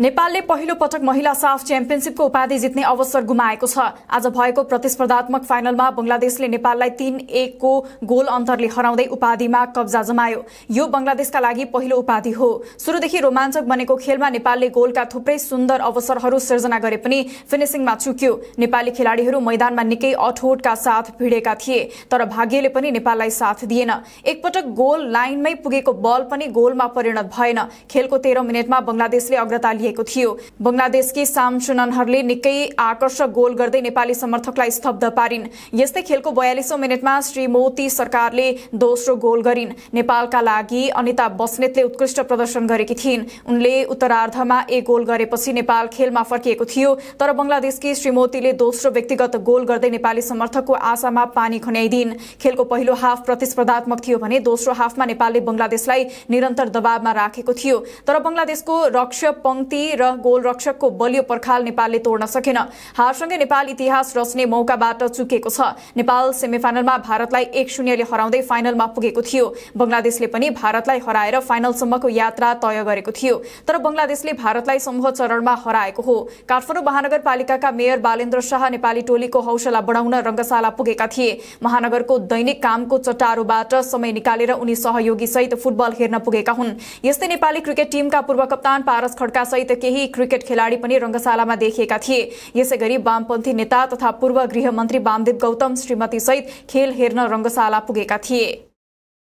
नेपालले पहिलो पटक महिला साफ च्याम्पियनसिपको उपाधि जित्ने अवसर गुमाएको छ आज भएको प्रतिस्पर्धात्मक फाइनलमा बंगलादेशले नेपाललाई तीन एकको गोल अन्तरले हराउँदै उपाधिमा कब्जा जमायो यो बंगलादेशका लागि पहिलो उपाधि हो शुरूदेखि रोमाञ्चक बनेको खेलमा नेपालले गोलका थुप्रै सुन्दर अवसरहरू सिर्जना गरे पनि फिनिसिङमा चुक्यो नेपाली खेलाड़ीहरू मैदानमा निकै अठोटका साथ भिडेका थिए तर भाग्यले पनि नेपाललाई साथ दिएन एकपटक गोल लाइनमै पुगेको बल पनि गोलमा परिणत भएन खेलको तेह्र मिनटमा बंगलादेशले अग्रता लिए गरिएको थियो साम सामसुननहरूले निकै आकर्षक गोल गर्दै नेपाली समर्थकलाई स्तब्ध पारिन् यस्तै खेलको बयालिसौं मिनटमा श्री मोती सरकारले दोस्रो गोल गरिन् नेपालका लागि अनिता बस्नेतले उत्कृष्ट प्रदर्शन गरेकी थिइन् उनले उत्तरार्धमा एक गोल गरेपछि नेपाल खेलमा फर्किएको थियो तर बंगलादेशकी मोतीले दोस्रो व्यक्तिगत गोल गर्दै नेपाली समर्थकको आशामा पानी खन्याइदिन् खेलको पहिलो हाफ प्रतिस्पर्धात्मक थियो भने दोस्रो हाफमा नेपालले बङ्गलादेशलाई निरन्तर दबावमा राखेको थियो तर बङ्गलादेशको रक्ष पंक्ति पेनाल्टी र गोलरक्षकको बलियो पर्खाल नेपालले तोड्न सकेन हारसँगै नेपाल इतिहास रच्ने मौकाबाट चुकेको छ नेपाल सेमिफाइनलमा भारतलाई एक शून्यले हराउँदै फाइनलमा पुगेको थियो बंगलादेशले पनि भारतलाई हराएर फाइनलसम्मको यात्रा तय गरेको थियो तर बंगलादेशले भारतलाई समूह चरणमा हराएको हो काठमाडौँ महानगरपालिकाका मेयर बालेन्द्र शाह नेपाली टोलीको हौसला बढाउन रंगशाला पुगेका थिए महानगरको दैनिक कामको चट्टारोबाट समय निकालेर उनी सहयोगी सहित फुटबल हेर्न पुगेका हुन् यस्तै नेपाली क्रिकेट टिमका पूर्व कप्तान पारस सहित सहित केही क्रिकेट खिलाड़ी रंगशाला में देखा थे इसी वामपंथी नेता तथा पूर्व गृहमंत्री वामदेव गौतम श्रीमती सहित खेल हेन रंगशाला पुगे थे